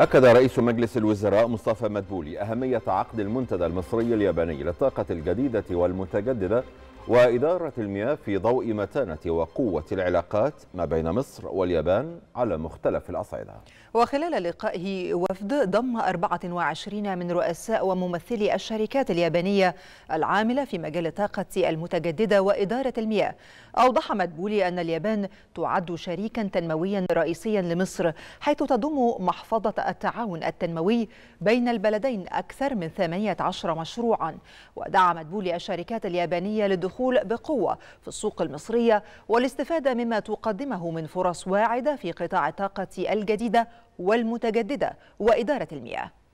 أكد رئيس مجلس الوزراء مصطفى مدبولي أهمية عقد المنتدى المصري الياباني للطاقة الجديدة والمتجددة وإدارة المياه في ضوء متانة وقوة العلاقات ما بين مصر واليابان على مختلف الأصعدة وخلال لقائه وفد ضم 24 من رؤساء وممثلي الشركات اليابانية العاملة في مجال الطاقة المتجددة وإدارة المياه أوضح مدبولي أن اليابان تعد شريكا تنمويا رئيسيا لمصر حيث تضم محفظة التعاون التنموي بين البلدين أكثر من 18 مشروعا ودعا مدبولي الشركات اليابانية للدخول بقوة في السوق المصرية والاستفادة مما تقدمه من فرص واعدة في قطاع الطاقة الجديدة والمتجددة وإدارة المياه